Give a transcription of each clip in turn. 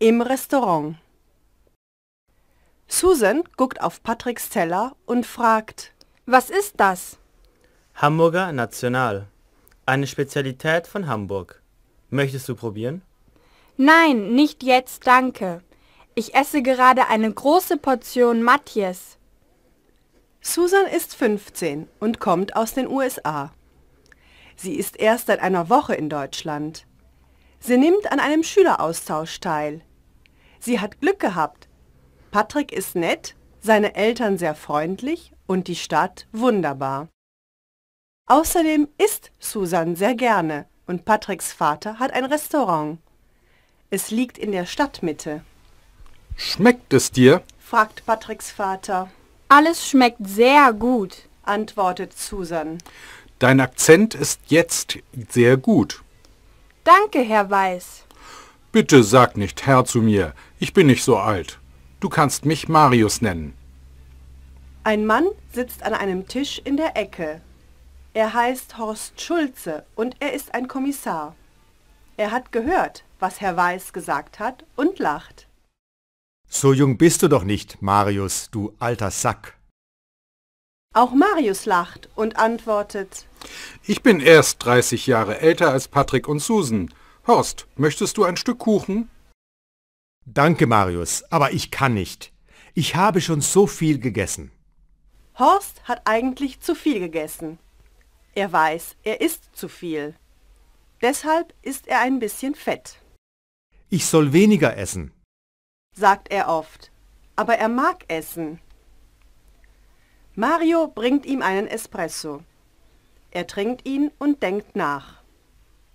Im Restaurant. Susan guckt auf Patricks Teller und fragt, was ist das? Hamburger National. Eine Spezialität von Hamburg. Möchtest du probieren? Nein, nicht jetzt, danke. Ich esse gerade eine große Portion Matjes. Susan ist 15 und kommt aus den USA. Sie ist erst seit einer Woche in Deutschland. Sie nimmt an einem Schüleraustausch teil. Sie hat Glück gehabt. Patrick ist nett, seine Eltern sehr freundlich und die Stadt wunderbar. Außerdem isst Susan sehr gerne und Patricks Vater hat ein Restaurant. Es liegt in der Stadtmitte. Schmeckt es dir? fragt Patricks Vater. Alles schmeckt sehr gut, antwortet Susan. Dein Akzent ist jetzt sehr gut. Danke, Herr Weiß. Bitte sag nicht Herr zu mir. Ich bin nicht so alt. Du kannst mich Marius nennen. Ein Mann sitzt an einem Tisch in der Ecke. Er heißt Horst Schulze und er ist ein Kommissar. Er hat gehört, was Herr Weiß gesagt hat und lacht. So jung bist du doch nicht, Marius, du alter Sack. Auch Marius lacht und antwortet, ich bin erst 30 Jahre älter als Patrick und Susan. Horst, möchtest du ein Stück Kuchen? Danke, Marius, aber ich kann nicht. Ich habe schon so viel gegessen. Horst hat eigentlich zu viel gegessen. Er weiß, er isst zu viel. Deshalb ist er ein bisschen fett. Ich soll weniger essen, sagt er oft. Aber er mag essen. Mario bringt ihm einen Espresso. Er trinkt ihn und denkt nach.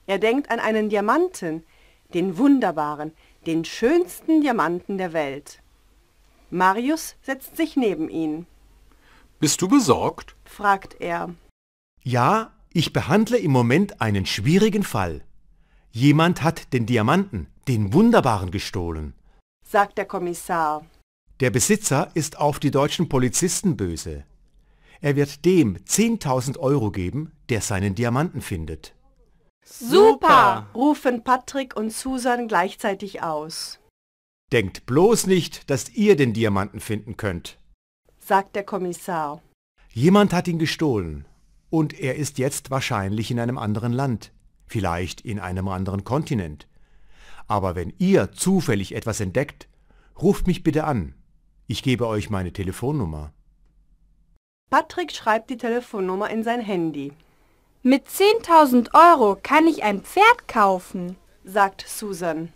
Er denkt an einen Diamanten, den wunderbaren, den schönsten Diamanten der Welt. Marius setzt sich neben ihn. Bist du besorgt? fragt er. Ja, ich behandle im Moment einen schwierigen Fall. Jemand hat den Diamanten, den wunderbaren, gestohlen, sagt der Kommissar. Der Besitzer ist auf die deutschen Polizisten böse. Er wird dem 10.000 Euro geben, der seinen Diamanten findet. Super! rufen Patrick und Susan gleichzeitig aus. Denkt bloß nicht, dass ihr den Diamanten finden könnt, sagt der Kommissar. Jemand hat ihn gestohlen und er ist jetzt wahrscheinlich in einem anderen Land, vielleicht in einem anderen Kontinent. Aber wenn ihr zufällig etwas entdeckt, ruft mich bitte an. Ich gebe euch meine Telefonnummer. Patrick schreibt die Telefonnummer in sein Handy. Mit 10.000 Euro kann ich ein Pferd kaufen, sagt Susan.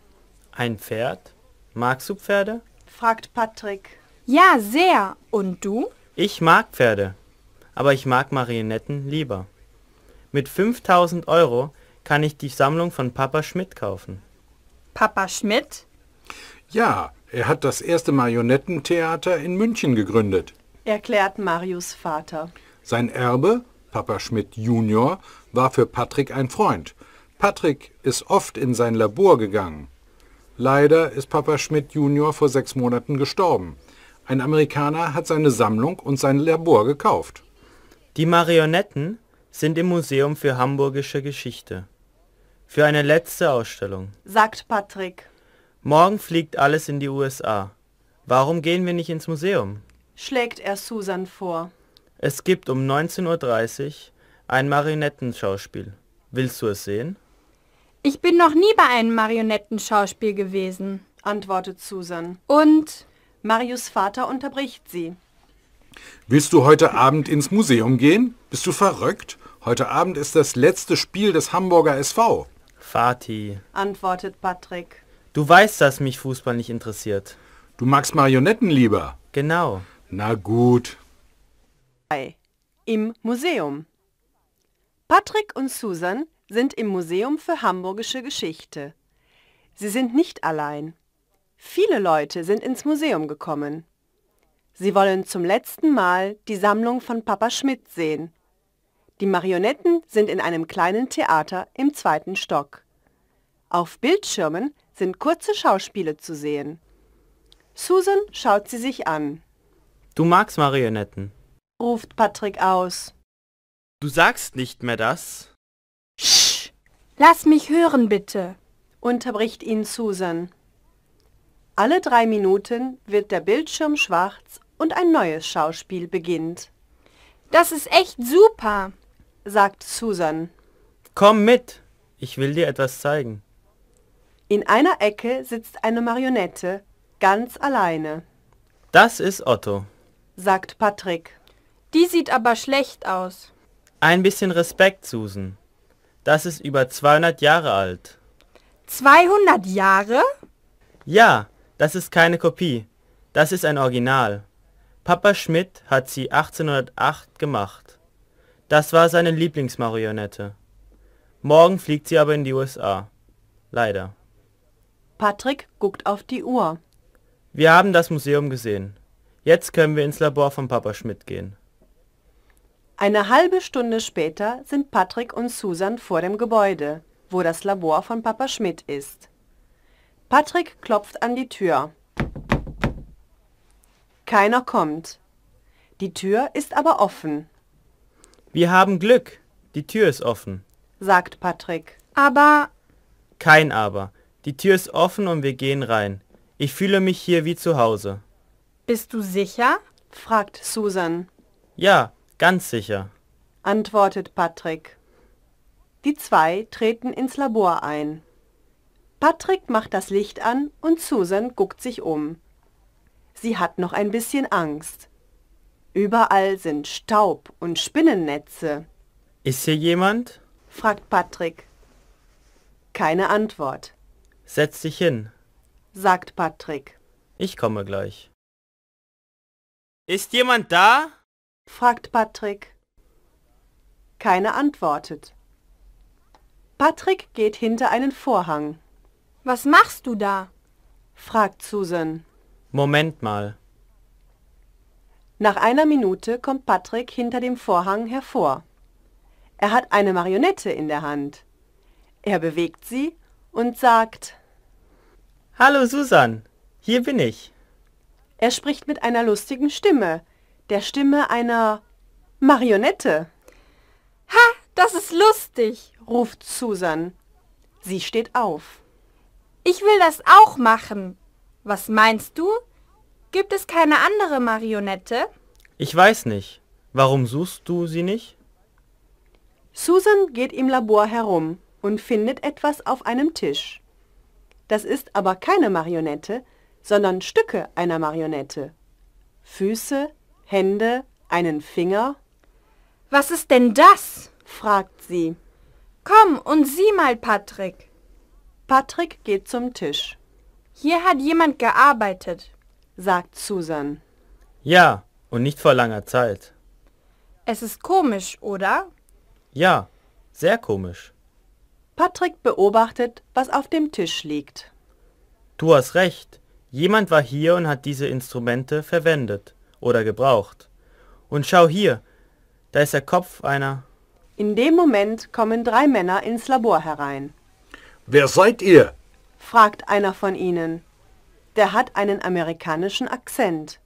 Ein Pferd? Magst du Pferde? fragt Patrick. Ja, sehr. Und du? Ich mag Pferde, aber ich mag Marionetten lieber. Mit 5000 Euro kann ich die Sammlung von Papa Schmidt kaufen. Papa Schmidt? Ja, er hat das erste Marionettentheater in München gegründet erklärt Marius Vater. Sein Erbe, Papa Schmidt Junior, war für Patrick ein Freund. Patrick ist oft in sein Labor gegangen. Leider ist Papa Schmidt Junior vor sechs Monaten gestorben. Ein Amerikaner hat seine Sammlung und sein Labor gekauft. Die Marionetten sind im Museum für Hamburgische Geschichte. Für eine letzte Ausstellung. Sagt Patrick. Morgen fliegt alles in die USA. Warum gehen wir nicht ins Museum? schlägt er Susan vor. Es gibt um 19.30 Uhr ein Marionettenschauspiel. Willst du es sehen? Ich bin noch nie bei einem Marionettenschauspiel gewesen, antwortet Susan. Und Marius Vater unterbricht sie. Willst du heute Abend ins Museum gehen? Bist du verrückt? Heute Abend ist das letzte Spiel des Hamburger SV. Fatih, antwortet Patrick. Du weißt, dass mich Fußball nicht interessiert. Du magst Marionetten lieber. Genau. Na gut. Im Museum. Patrick und Susan sind im Museum für Hamburgische Geschichte. Sie sind nicht allein. Viele Leute sind ins Museum gekommen. Sie wollen zum letzten Mal die Sammlung von Papa Schmidt sehen. Die Marionetten sind in einem kleinen Theater im zweiten Stock. Auf Bildschirmen sind kurze Schauspiele zu sehen. Susan schaut sie sich an. Du magst Marionetten, ruft Patrick aus. Du sagst nicht mehr das. Sch! Lass mich hören bitte, unterbricht ihn Susan. Alle drei Minuten wird der Bildschirm schwarz und ein neues Schauspiel beginnt. Das ist echt super, sagt Susan. Komm mit, ich will dir etwas zeigen. In einer Ecke sitzt eine Marionette, ganz alleine. Das ist Otto sagt Patrick. Die sieht aber schlecht aus. Ein bisschen Respekt, Susan. Das ist über 200 Jahre alt. 200 Jahre? Ja, das ist keine Kopie. Das ist ein Original. Papa Schmidt hat sie 1808 gemacht. Das war seine Lieblingsmarionette. Morgen fliegt sie aber in die USA. Leider. Patrick guckt auf die Uhr. Wir haben das Museum gesehen. Jetzt können wir ins Labor von Papa Schmidt gehen. Eine halbe Stunde später sind Patrick und Susan vor dem Gebäude, wo das Labor von Papa Schmidt ist. Patrick klopft an die Tür. Keiner kommt. Die Tür ist aber offen. Wir haben Glück. Die Tür ist offen, sagt Patrick. Aber... Kein aber. Die Tür ist offen und wir gehen rein. Ich fühle mich hier wie zu Hause. Bist du sicher? fragt Susan. Ja, ganz sicher, antwortet Patrick. Die zwei treten ins Labor ein. Patrick macht das Licht an und Susan guckt sich um. Sie hat noch ein bisschen Angst. Überall sind Staub und Spinnennetze. Ist hier jemand? fragt Patrick. Keine Antwort. Setz dich hin, sagt Patrick. Ich komme gleich. Ist jemand da? fragt Patrick. Keiner antwortet. Patrick geht hinter einen Vorhang. Was machst du da? fragt Susan. Moment mal. Nach einer Minute kommt Patrick hinter dem Vorhang hervor. Er hat eine Marionette in der Hand. Er bewegt sie und sagt Hallo Susan, hier bin ich. Er spricht mit einer lustigen Stimme, der Stimme einer Marionette. Ha, das ist lustig, ruft Susan. Sie steht auf. Ich will das auch machen. Was meinst du? Gibt es keine andere Marionette? Ich weiß nicht. Warum suchst du sie nicht? Susan geht im Labor herum und findet etwas auf einem Tisch. Das ist aber keine Marionette, sondern Stücke einer Marionette. Füße, Hände, einen Finger. Was ist denn das? fragt sie. Komm und sieh mal, Patrick. Patrick geht zum Tisch. Hier hat jemand gearbeitet, sagt Susan. Ja, und nicht vor langer Zeit. Es ist komisch, oder? Ja, sehr komisch. Patrick beobachtet, was auf dem Tisch liegt. Du hast recht. Jemand war hier und hat diese Instrumente verwendet oder gebraucht. Und schau hier, da ist der Kopf einer. In dem Moment kommen drei Männer ins Labor herein. Wer seid ihr? fragt einer von ihnen. Der hat einen amerikanischen Akzent.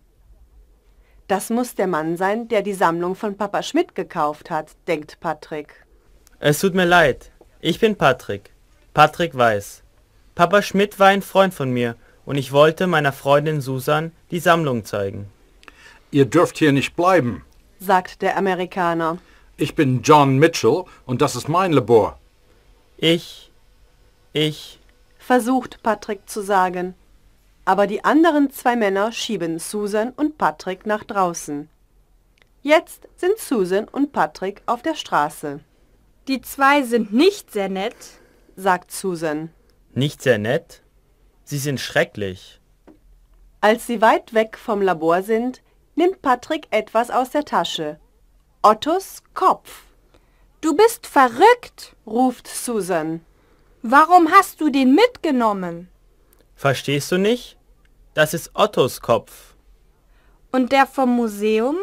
Das muss der Mann sein, der die Sammlung von Papa Schmidt gekauft hat, denkt Patrick. Es tut mir leid. Ich bin Patrick. Patrick Weiß. Papa Schmidt war ein Freund von mir und ich wollte meiner Freundin Susan die Sammlung zeigen. Ihr dürft hier nicht bleiben, sagt der Amerikaner. Ich bin John Mitchell und das ist mein Labor. Ich, ich, versucht Patrick zu sagen. Aber die anderen zwei Männer schieben Susan und Patrick nach draußen. Jetzt sind Susan und Patrick auf der Straße. Die zwei sind nicht sehr nett, sagt Susan. Nicht sehr nett? Sie sind schrecklich. Als sie weit weg vom Labor sind, nimmt Patrick etwas aus der Tasche. Ottos Kopf. Du bist verrückt, ruft Susan. Warum hast du den mitgenommen? Verstehst du nicht? Das ist Ottos Kopf. Und der vom Museum?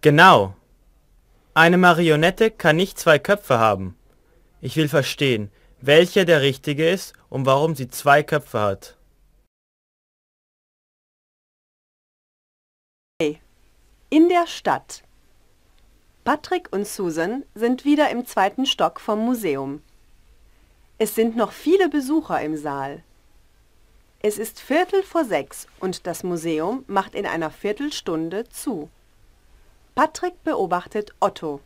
Genau. Eine Marionette kann nicht zwei Köpfe haben. Ich will verstehen, welcher der richtige ist und warum sie zwei Köpfe hat. In der Stadt. Patrick und Susan sind wieder im zweiten Stock vom Museum. Es sind noch viele Besucher im Saal. Es ist Viertel vor sechs und das Museum macht in einer Viertelstunde zu. Patrick beobachtet Otto.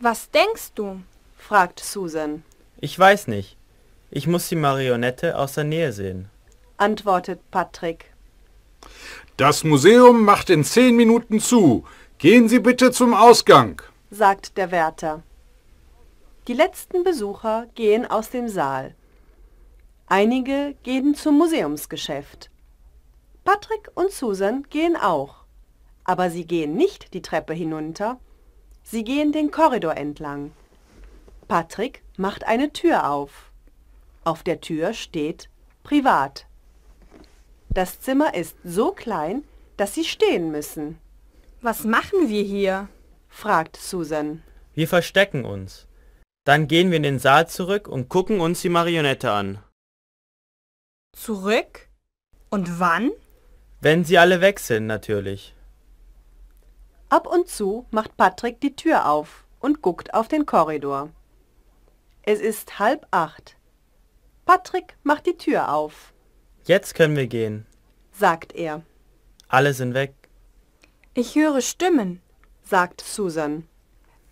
Was denkst du? fragt Susan. Ich weiß nicht. Ich muss die Marionette aus der Nähe sehen, antwortet Patrick. Das Museum macht in zehn Minuten zu. Gehen Sie bitte zum Ausgang, sagt der Wärter. Die letzten Besucher gehen aus dem Saal. Einige gehen zum Museumsgeschäft. Patrick und Susan gehen auch. Aber sie gehen nicht die Treppe hinunter. Sie gehen den Korridor entlang. Patrick macht eine Tür auf. Auf der Tür steht Privat. Das Zimmer ist so klein, dass sie stehen müssen. Was machen wir hier? fragt Susan. Wir verstecken uns. Dann gehen wir in den Saal zurück und gucken uns die Marionette an. Zurück? Und wann? Wenn sie alle weg sind, natürlich. Ab und zu macht Patrick die Tür auf und guckt auf den Korridor. Es ist halb acht. Patrick macht die Tür auf. Jetzt können wir gehen, sagt er. Alle sind weg. Ich höre Stimmen, sagt Susan.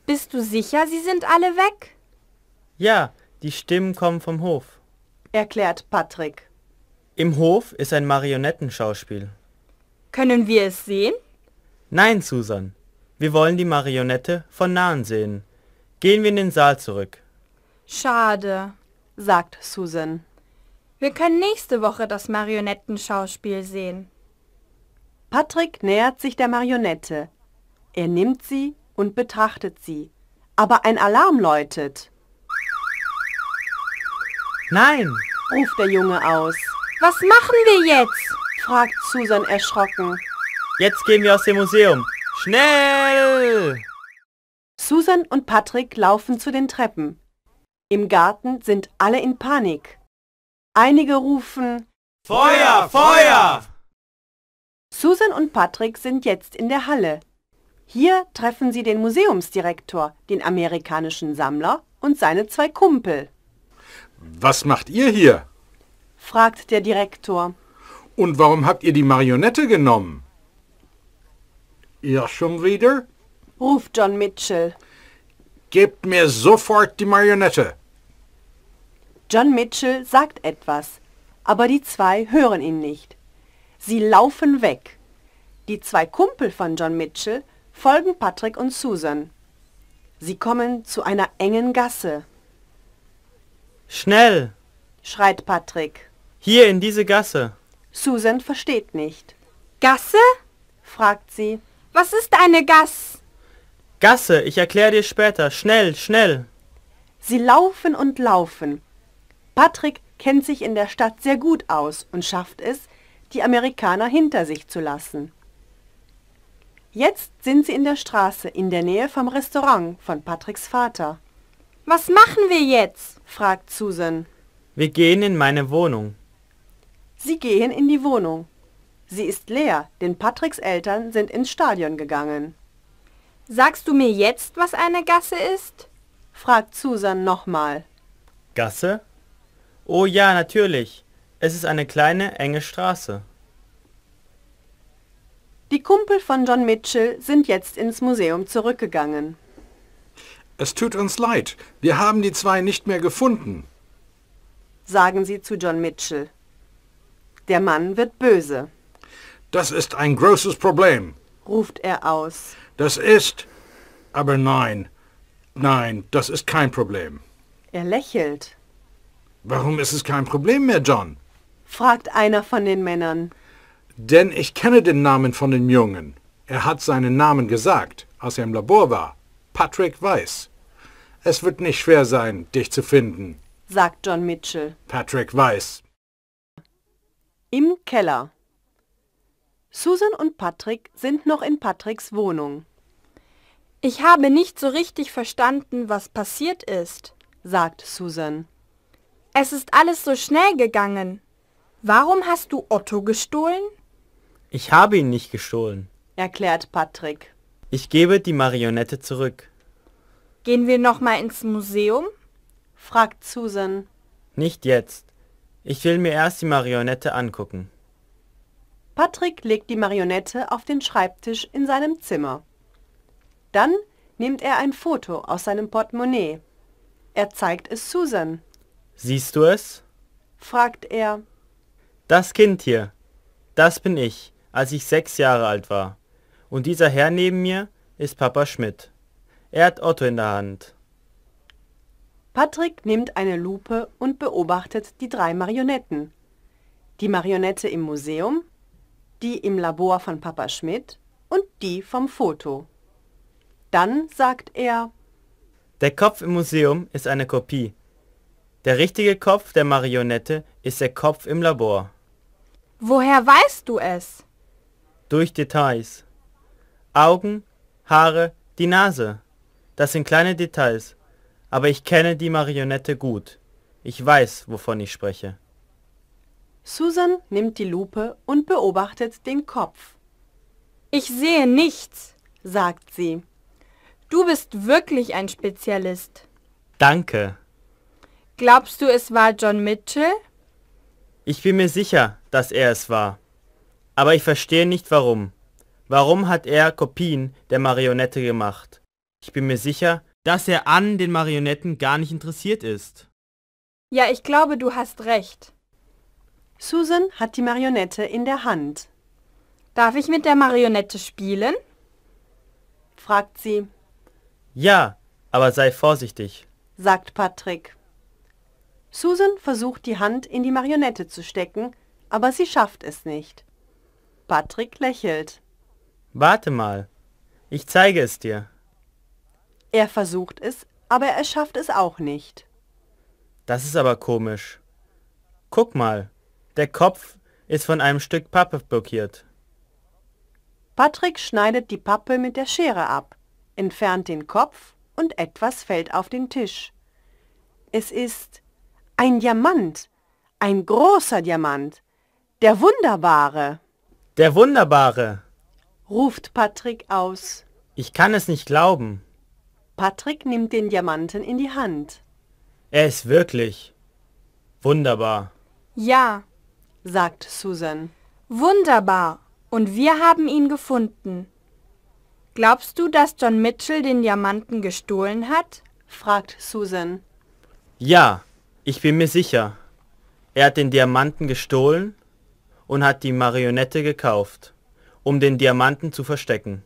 Bist du sicher, sie sind alle weg? Ja, die Stimmen kommen vom Hof, erklärt Patrick. Im Hof ist ein Marionettenschauspiel. Können wir es sehen? Nein, Susan. Wir wollen die Marionette von nahen sehen. Gehen wir in den Saal zurück. Schade, sagt Susan. Wir können nächste Woche das Marionettenschauspiel sehen. Patrick nähert sich der Marionette. Er nimmt sie und betrachtet sie. Aber ein Alarm läutet. Nein, ruft der Junge aus. Was machen wir jetzt? fragt Susan erschrocken. Jetzt gehen wir aus dem Museum. Schnell! Susan und Patrick laufen zu den Treppen. Im Garten sind alle in Panik. Einige rufen Feuer, Feuer! Susan und Patrick sind jetzt in der Halle. Hier treffen sie den Museumsdirektor, den amerikanischen Sammler und seine zwei Kumpel. Was macht ihr hier? fragt der Direktor. Und warum habt ihr die Marionette genommen? Ihr schon wieder? ruft John Mitchell. Gebt mir sofort die Marionette. John Mitchell sagt etwas, aber die zwei hören ihn nicht. Sie laufen weg. Die zwei Kumpel von John Mitchell folgen Patrick und Susan. Sie kommen zu einer engen Gasse. Schnell! schreit Patrick. Hier in diese Gasse. Susan versteht nicht. Gasse? fragt sie. Was ist eine Gasse? Gasse, ich erkläre dir später. Schnell, schnell. Sie laufen und laufen. Patrick kennt sich in der Stadt sehr gut aus und schafft es, die Amerikaner hinter sich zu lassen. Jetzt sind sie in der Straße in der Nähe vom Restaurant von Patricks Vater. Was machen wir jetzt? fragt Susan. Wir gehen in meine Wohnung. Sie gehen in die Wohnung. Sie ist leer, denn Patricks Eltern sind ins Stadion gegangen. Sagst du mir jetzt, was eine Gasse ist? fragt Susan nochmal. Gasse? Oh ja, natürlich. Es ist eine kleine, enge Straße. Die Kumpel von John Mitchell sind jetzt ins Museum zurückgegangen. Es tut uns leid, wir haben die zwei nicht mehr gefunden, sagen sie zu John Mitchell. Der Mann wird böse. Das ist ein großes Problem, ruft er aus. Das ist... Aber nein, nein, das ist kein Problem. Er lächelt. Warum ist es kein Problem mehr, John? fragt einer von den Männern. Denn ich kenne den Namen von dem Jungen. Er hat seinen Namen gesagt, als er im Labor war. Patrick Weiss. Es wird nicht schwer sein, dich zu finden, sagt John Mitchell. Patrick Weiss. Im Keller. Susan und Patrick sind noch in Patricks Wohnung. Ich habe nicht so richtig verstanden, was passiert ist, sagt Susan. Es ist alles so schnell gegangen. Warum hast du Otto gestohlen? Ich habe ihn nicht gestohlen, erklärt Patrick. Ich gebe die Marionette zurück. Gehen wir nochmal ins Museum? fragt Susan. Nicht jetzt. Ich will mir erst die Marionette angucken. Patrick legt die Marionette auf den Schreibtisch in seinem Zimmer. Dann nimmt er ein Foto aus seinem Portemonnaie. Er zeigt es Susan. Siehst du es? fragt er. Das Kind hier. Das bin ich, als ich sechs Jahre alt war. Und dieser Herr neben mir ist Papa Schmidt. Er hat Otto in der Hand. Patrick nimmt eine Lupe und beobachtet die drei Marionetten. Die Marionette im Museum, die im Labor von Papa Schmidt und die vom Foto. Dann sagt er, der Kopf im Museum ist eine Kopie. Der richtige Kopf der Marionette ist der Kopf im Labor. Woher weißt du es? Durch Details. Augen, Haare, die Nase. Das sind kleine Details. Aber ich kenne die Marionette gut. Ich weiß, wovon ich spreche. Susan nimmt die Lupe und beobachtet den Kopf. Ich sehe nichts, sagt sie. Du bist wirklich ein Spezialist. Danke. Glaubst du, es war John Mitchell? Ich bin mir sicher, dass er es war. Aber ich verstehe nicht warum. Warum hat er Kopien der Marionette gemacht? Ich bin mir sicher, dass er an den Marionetten gar nicht interessiert ist. Ja, ich glaube, du hast recht. Susan hat die Marionette in der Hand. Darf ich mit der Marionette spielen? fragt sie. Ja, aber sei vorsichtig, sagt Patrick. Susan versucht die Hand in die Marionette zu stecken, aber sie schafft es nicht. Patrick lächelt. Warte mal, ich zeige es dir. Er versucht es, aber er schafft es auch nicht. Das ist aber komisch. Guck mal. Der Kopf ist von einem Stück Pappe blockiert. Patrick schneidet die Pappe mit der Schere ab, entfernt den Kopf und etwas fällt auf den Tisch. Es ist ein Diamant, ein großer Diamant, der wunderbare. Der wunderbare, ruft Patrick aus. Ich kann es nicht glauben. Patrick nimmt den Diamanten in die Hand. Er ist wirklich wunderbar. Ja, sagt Susan. Wunderbar. Und wir haben ihn gefunden. Glaubst du, dass John Mitchell den Diamanten gestohlen hat? fragt Susan. Ja, ich bin mir sicher. Er hat den Diamanten gestohlen und hat die Marionette gekauft, um den Diamanten zu verstecken.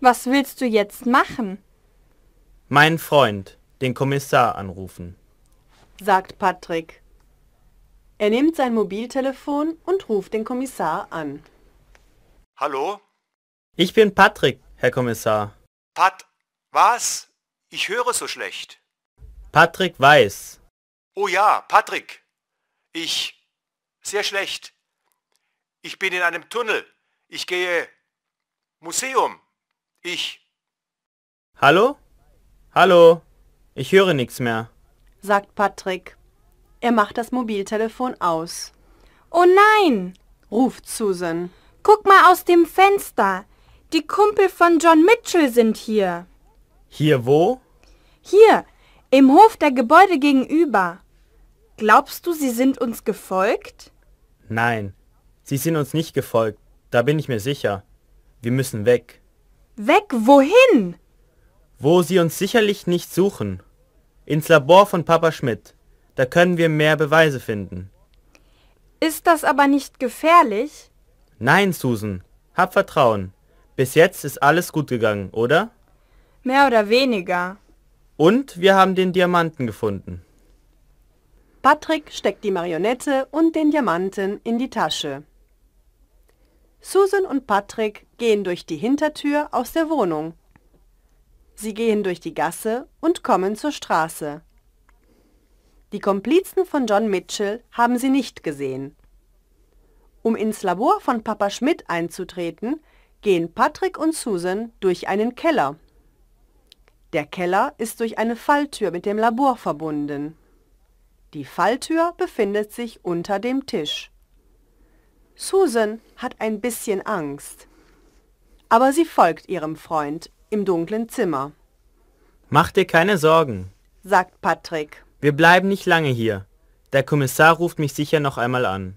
Was willst du jetzt machen? Meinen Freund, den Kommissar anrufen, sagt Patrick. Er nimmt sein Mobiltelefon und ruft den Kommissar an. Hallo? Ich bin Patrick, Herr Kommissar. Pat, was? Ich höre so schlecht. Patrick Weiß. Oh ja, Patrick. Ich. Sehr schlecht. Ich bin in einem Tunnel. Ich gehe. Museum. Ich. Hallo? Hallo? Ich höre nichts mehr, sagt Patrick. Er macht das Mobiltelefon aus. Oh nein, ruft Susan. Guck mal aus dem Fenster. Die Kumpel von John Mitchell sind hier. Hier wo? Hier, im Hof der Gebäude gegenüber. Glaubst du, sie sind uns gefolgt? Nein, sie sind uns nicht gefolgt. Da bin ich mir sicher. Wir müssen weg. Weg wohin? Wo sie uns sicherlich nicht suchen. Ins Labor von Papa Schmidt. Da können wir mehr Beweise finden. Ist das aber nicht gefährlich? Nein, Susan. Hab Vertrauen. Bis jetzt ist alles gut gegangen, oder? Mehr oder weniger. Und wir haben den Diamanten gefunden. Patrick steckt die Marionette und den Diamanten in die Tasche. Susan und Patrick gehen durch die Hintertür aus der Wohnung. Sie gehen durch die Gasse und kommen zur Straße. Die Komplizen von John Mitchell haben sie nicht gesehen. Um ins Labor von Papa Schmidt einzutreten, gehen Patrick und Susan durch einen Keller. Der Keller ist durch eine Falltür mit dem Labor verbunden. Die Falltür befindet sich unter dem Tisch. Susan hat ein bisschen Angst. Aber sie folgt ihrem Freund im dunklen Zimmer. Mach dir keine Sorgen, sagt Patrick. Wir bleiben nicht lange hier. Der Kommissar ruft mich sicher noch einmal an.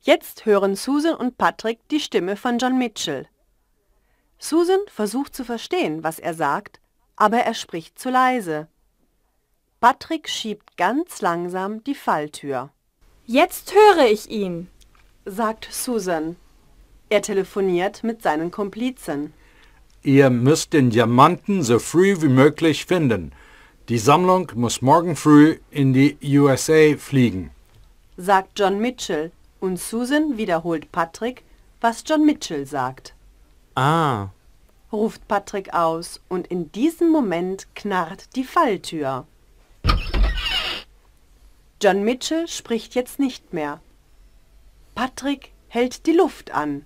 Jetzt hören Susan und Patrick die Stimme von John Mitchell. Susan versucht zu verstehen, was er sagt, aber er spricht zu leise. Patrick schiebt ganz langsam die Falltür. Jetzt höre ich ihn, sagt Susan. Er telefoniert mit seinen Komplizen. Ihr müsst den Diamanten so früh wie möglich finden. Die Sammlung muss morgen früh in die USA fliegen, sagt John Mitchell und Susan wiederholt Patrick, was John Mitchell sagt. Ah, ruft Patrick aus und in diesem Moment knarrt die Falltür. John Mitchell spricht jetzt nicht mehr. Patrick hält die Luft an.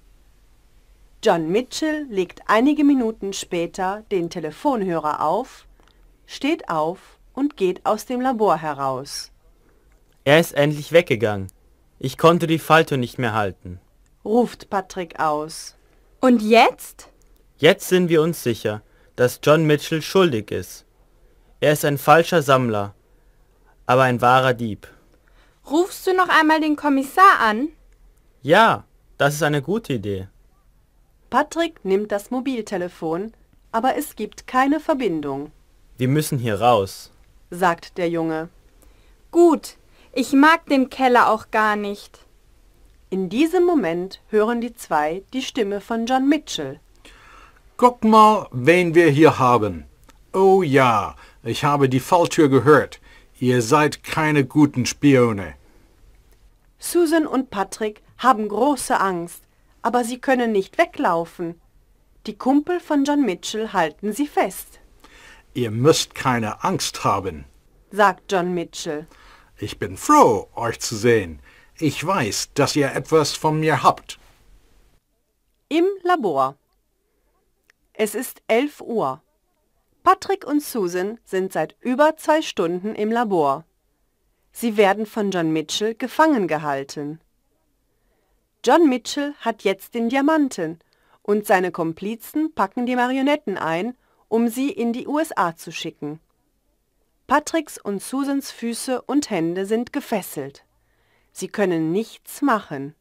John Mitchell legt einige Minuten später den Telefonhörer auf steht auf und geht aus dem Labor heraus. Er ist endlich weggegangen. Ich konnte die Falte nicht mehr halten, ruft Patrick aus. Und jetzt? Jetzt sind wir uns sicher, dass John Mitchell schuldig ist. Er ist ein falscher Sammler, aber ein wahrer Dieb. Rufst du noch einmal den Kommissar an? Ja, das ist eine gute Idee. Patrick nimmt das Mobiltelefon, aber es gibt keine Verbindung. Wir müssen hier raus, sagt der Junge. Gut, ich mag den Keller auch gar nicht. In diesem Moment hören die zwei die Stimme von John Mitchell. Guck mal, wen wir hier haben. Oh ja, ich habe die Falltür gehört. Ihr seid keine guten Spione. Susan und Patrick haben große Angst, aber sie können nicht weglaufen. Die Kumpel von John Mitchell halten sie fest. Ihr müsst keine Angst haben, sagt John Mitchell. Ich bin froh, euch zu sehen. Ich weiß, dass ihr etwas von mir habt. Im Labor. Es ist 11 Uhr. Patrick und Susan sind seit über zwei Stunden im Labor. Sie werden von John Mitchell gefangen gehalten. John Mitchell hat jetzt den Diamanten und seine Komplizen packen die Marionetten ein um sie in die USA zu schicken. Patricks und Susans Füße und Hände sind gefesselt. Sie können nichts machen.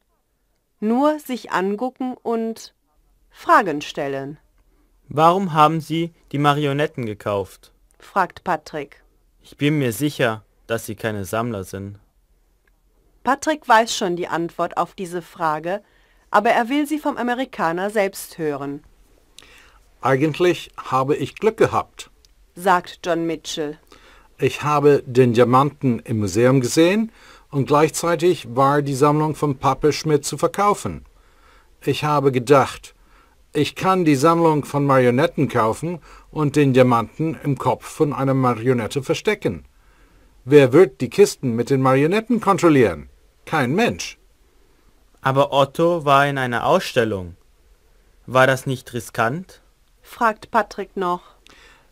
Nur sich angucken und Fragen stellen. Warum haben Sie die Marionetten gekauft? fragt Patrick. Ich bin mir sicher, dass Sie keine Sammler sind. Patrick weiß schon die Antwort auf diese Frage, aber er will sie vom Amerikaner selbst hören. Eigentlich habe ich Glück gehabt, sagt John Mitchell. Ich habe den Diamanten im Museum gesehen und gleichzeitig war die Sammlung von Pappe Schmidt zu verkaufen. Ich habe gedacht, ich kann die Sammlung von Marionetten kaufen und den Diamanten im Kopf von einer Marionette verstecken. Wer wird die Kisten mit den Marionetten kontrollieren? Kein Mensch. Aber Otto war in einer Ausstellung. War das nicht riskant? fragt Patrick noch.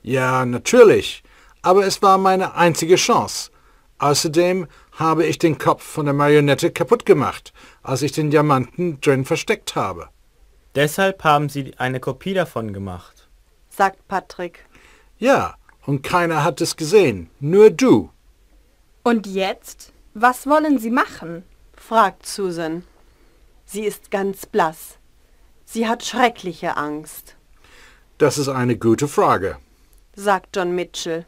Ja, natürlich. Aber es war meine einzige Chance. Außerdem habe ich den Kopf von der Marionette kaputt gemacht, als ich den Diamanten drin versteckt habe. Deshalb haben Sie eine Kopie davon gemacht, sagt Patrick. Ja, und keiner hat es gesehen, nur du. Und jetzt? Was wollen Sie machen? fragt Susan. Sie ist ganz blass. Sie hat schreckliche Angst. Das ist eine gute Frage, sagt John Mitchell.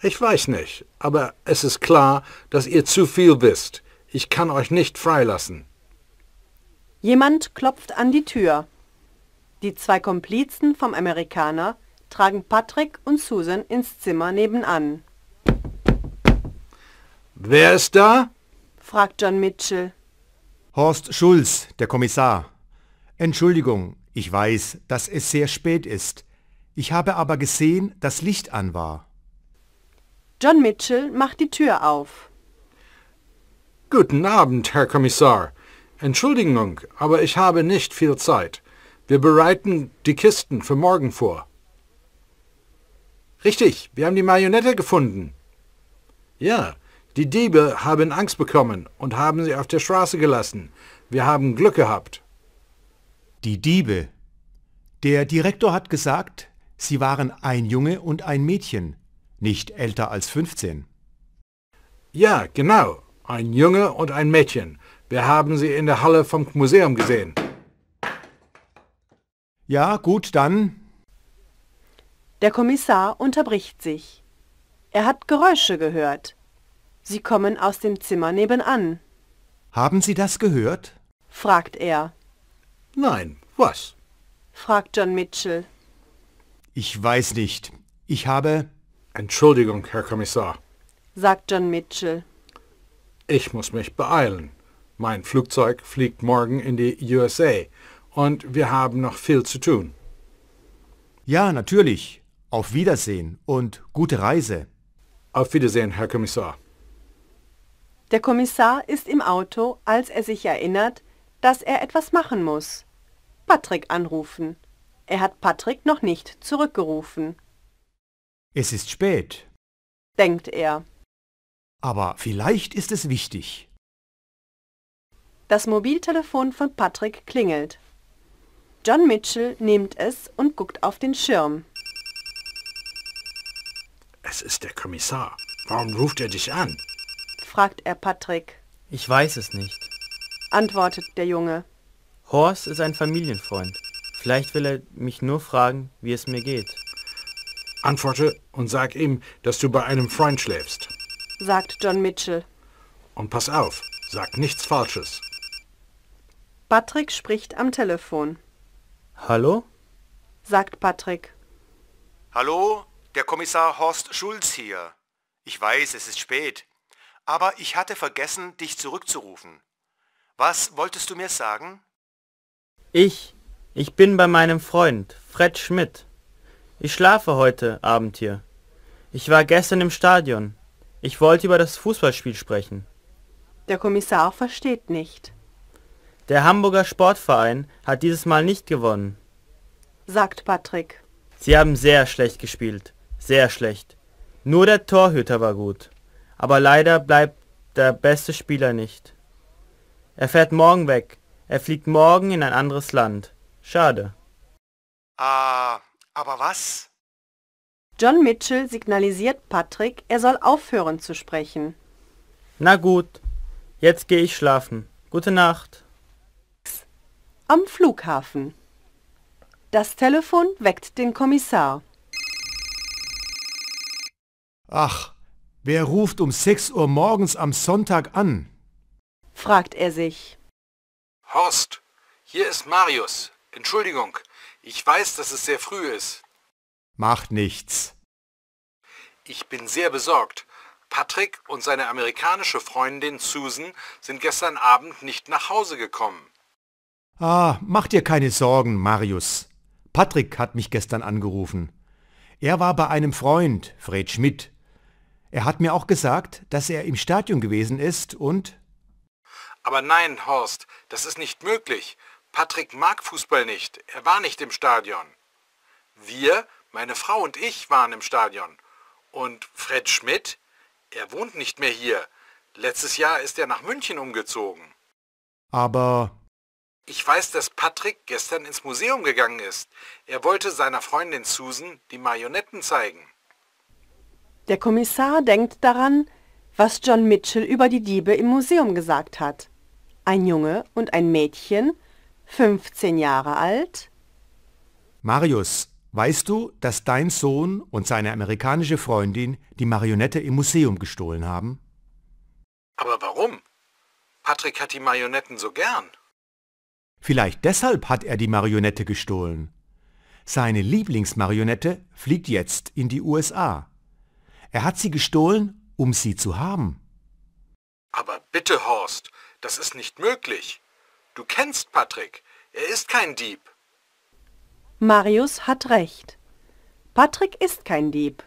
Ich weiß nicht, aber es ist klar, dass ihr zu viel wisst. Ich kann euch nicht freilassen. Jemand klopft an die Tür. Die zwei Komplizen vom Amerikaner tragen Patrick und Susan ins Zimmer nebenan. Wer ist da? fragt John Mitchell. Horst Schulz, der Kommissar. Entschuldigung, ich weiß, dass es sehr spät ist. Ich habe aber gesehen, dass Licht an war. John Mitchell macht die Tür auf. Guten Abend, Herr Kommissar. Entschuldigung, aber ich habe nicht viel Zeit. Wir bereiten die Kisten für morgen vor. Richtig, wir haben die Marionette gefunden. Ja, die Diebe haben Angst bekommen und haben sie auf der Straße gelassen. Wir haben Glück gehabt. Die Diebe. Der Direktor hat gesagt, Sie waren ein Junge und ein Mädchen, nicht älter als 15. Ja, genau. Ein Junge und ein Mädchen. Wir haben sie in der Halle vom Museum gesehen. Ja, gut, dann. Der Kommissar unterbricht sich. Er hat Geräusche gehört. Sie kommen aus dem Zimmer nebenan. Haben Sie das gehört? fragt er. Nein, was? fragt John Mitchell. Ich weiß nicht. Ich habe... Entschuldigung, Herr Kommissar, sagt John Mitchell. Ich muss mich beeilen. Mein Flugzeug fliegt morgen in die USA und wir haben noch viel zu tun. Ja, natürlich. Auf Wiedersehen und gute Reise. Auf Wiedersehen, Herr Kommissar. Der Kommissar ist im Auto, als er sich erinnert, dass er etwas machen muss. Patrick anrufen. Er hat Patrick noch nicht zurückgerufen. Es ist spät, denkt er. Aber vielleicht ist es wichtig. Das Mobiltelefon von Patrick klingelt. John Mitchell nimmt es und guckt auf den Schirm. Es ist der Kommissar. Warum ruft er dich an? fragt er Patrick. Ich weiß es nicht, antwortet der Junge. Horst ist ein Familienfreund. Vielleicht will er mich nur fragen, wie es mir geht. Antworte und sag ihm, dass du bei einem Freund schläfst. Sagt John Mitchell. Und pass auf, sag nichts Falsches. Patrick spricht am Telefon. Hallo? sagt Patrick. Hallo, der Kommissar Horst Schulz hier. Ich weiß, es ist spät, aber ich hatte vergessen, dich zurückzurufen. Was wolltest du mir sagen? Ich ich bin bei meinem Freund, Fred Schmidt. Ich schlafe heute Abend hier. Ich war gestern im Stadion. Ich wollte über das Fußballspiel sprechen. Der Kommissar versteht nicht. Der Hamburger Sportverein hat dieses Mal nicht gewonnen, sagt Patrick. Sie haben sehr schlecht gespielt, sehr schlecht. Nur der Torhüter war gut, aber leider bleibt der beste Spieler nicht. Er fährt morgen weg, er fliegt morgen in ein anderes Land. Schade. Ah, aber was? John Mitchell signalisiert Patrick, er soll aufhören zu sprechen. Na gut, jetzt gehe ich schlafen. Gute Nacht. Am Flughafen. Das Telefon weckt den Kommissar. Ach, wer ruft um 6 Uhr morgens am Sonntag an? fragt er sich. Horst, hier ist Marius. Entschuldigung, ich weiß, dass es sehr früh ist. Macht nichts. Ich bin sehr besorgt. Patrick und seine amerikanische Freundin Susan sind gestern Abend nicht nach Hause gekommen. Ah, mach dir keine Sorgen, Marius. Patrick hat mich gestern angerufen. Er war bei einem Freund, Fred Schmidt. Er hat mir auch gesagt, dass er im Stadion gewesen ist und... Aber nein, Horst, das ist nicht möglich. Patrick mag Fußball nicht, er war nicht im Stadion. Wir, meine Frau und ich, waren im Stadion. Und Fred Schmidt, er wohnt nicht mehr hier. Letztes Jahr ist er nach München umgezogen. Aber... Ich weiß, dass Patrick gestern ins Museum gegangen ist. Er wollte seiner Freundin Susan die Marionetten zeigen. Der Kommissar denkt daran, was John Mitchell über die Diebe im Museum gesagt hat. Ein Junge und ein Mädchen 15 Jahre alt. Marius, weißt du, dass dein Sohn und seine amerikanische Freundin die Marionette im Museum gestohlen haben? Aber warum? Patrick hat die Marionetten so gern. Vielleicht deshalb hat er die Marionette gestohlen. Seine Lieblingsmarionette fliegt jetzt in die USA. Er hat sie gestohlen, um sie zu haben. Aber bitte, Horst, das ist nicht möglich. Du kennst Patrick. Er ist kein Dieb. Marius hat recht. Patrick ist kein Dieb.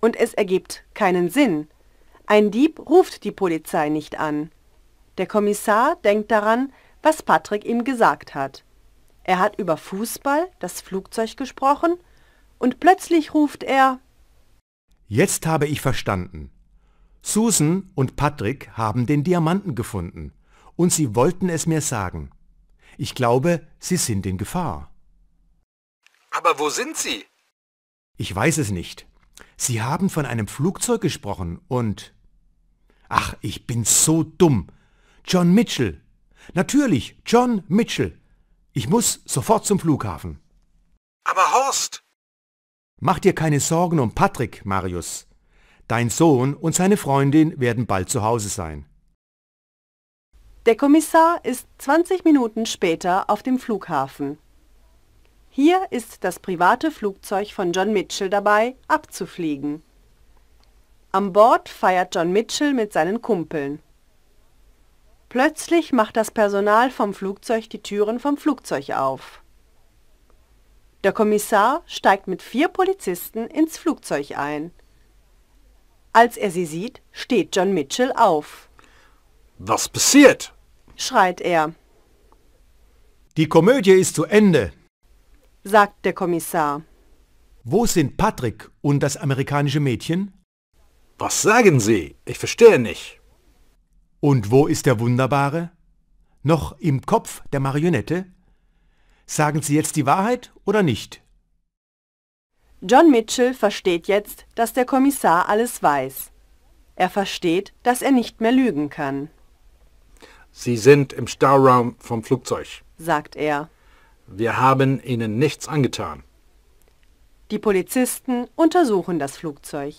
Und es ergibt keinen Sinn. Ein Dieb ruft die Polizei nicht an. Der Kommissar denkt daran, was Patrick ihm gesagt hat. Er hat über Fußball, das Flugzeug gesprochen und plötzlich ruft er Jetzt habe ich verstanden. Susan und Patrick haben den Diamanten gefunden und sie wollten es mir sagen. Ich glaube, sie sind in Gefahr. Aber wo sind sie? Ich weiß es nicht. Sie haben von einem Flugzeug gesprochen und... Ach, ich bin so dumm. John Mitchell. Natürlich, John Mitchell. Ich muss sofort zum Flughafen. Aber Horst! Mach dir keine Sorgen um Patrick, Marius. Dein Sohn und seine Freundin werden bald zu Hause sein. Der Kommissar ist 20 Minuten später auf dem Flughafen. Hier ist das private Flugzeug von John Mitchell dabei, abzufliegen. Am Bord feiert John Mitchell mit seinen Kumpeln. Plötzlich macht das Personal vom Flugzeug die Türen vom Flugzeug auf. Der Kommissar steigt mit vier Polizisten ins Flugzeug ein. Als er sie sieht, steht John Mitchell auf. Was passiert? schreit er. Die Komödie ist zu Ende, sagt der Kommissar. Wo sind Patrick und das amerikanische Mädchen? Was sagen Sie? Ich verstehe nicht. Und wo ist der Wunderbare? Noch im Kopf der Marionette? Sagen Sie jetzt die Wahrheit oder nicht? John Mitchell versteht jetzt, dass der Kommissar alles weiß. Er versteht, dass er nicht mehr lügen kann. Sie sind im Stauraum vom Flugzeug, sagt er. Wir haben Ihnen nichts angetan. Die Polizisten untersuchen das Flugzeug.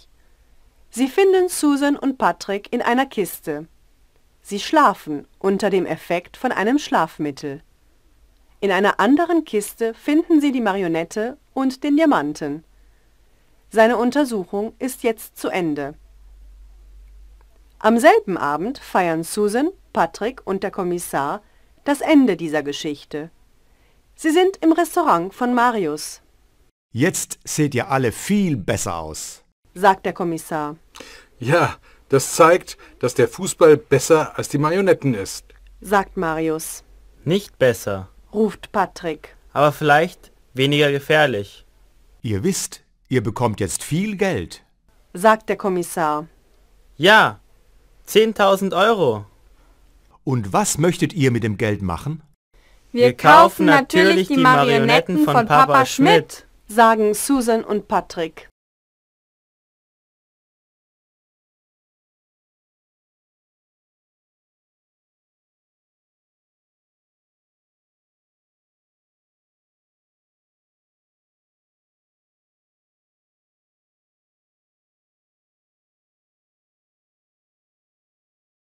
Sie finden Susan und Patrick in einer Kiste. Sie schlafen unter dem Effekt von einem Schlafmittel. In einer anderen Kiste finden sie die Marionette und den Diamanten. Seine Untersuchung ist jetzt zu Ende. Am selben Abend feiern Susan Patrick und der Kommissar das Ende dieser Geschichte. Sie sind im Restaurant von Marius. Jetzt seht ihr alle viel besser aus, sagt der Kommissar. Ja, das zeigt, dass der Fußball besser als die Marionetten ist, sagt Marius. Nicht besser, ruft Patrick. Aber vielleicht weniger gefährlich. Ihr wisst, ihr bekommt jetzt viel Geld, sagt der Kommissar. Ja, 10.000 Euro. Und was möchtet ihr mit dem Geld machen? Wir kaufen natürlich die Marionetten von Papa Schmidt, sagen Susan und Patrick.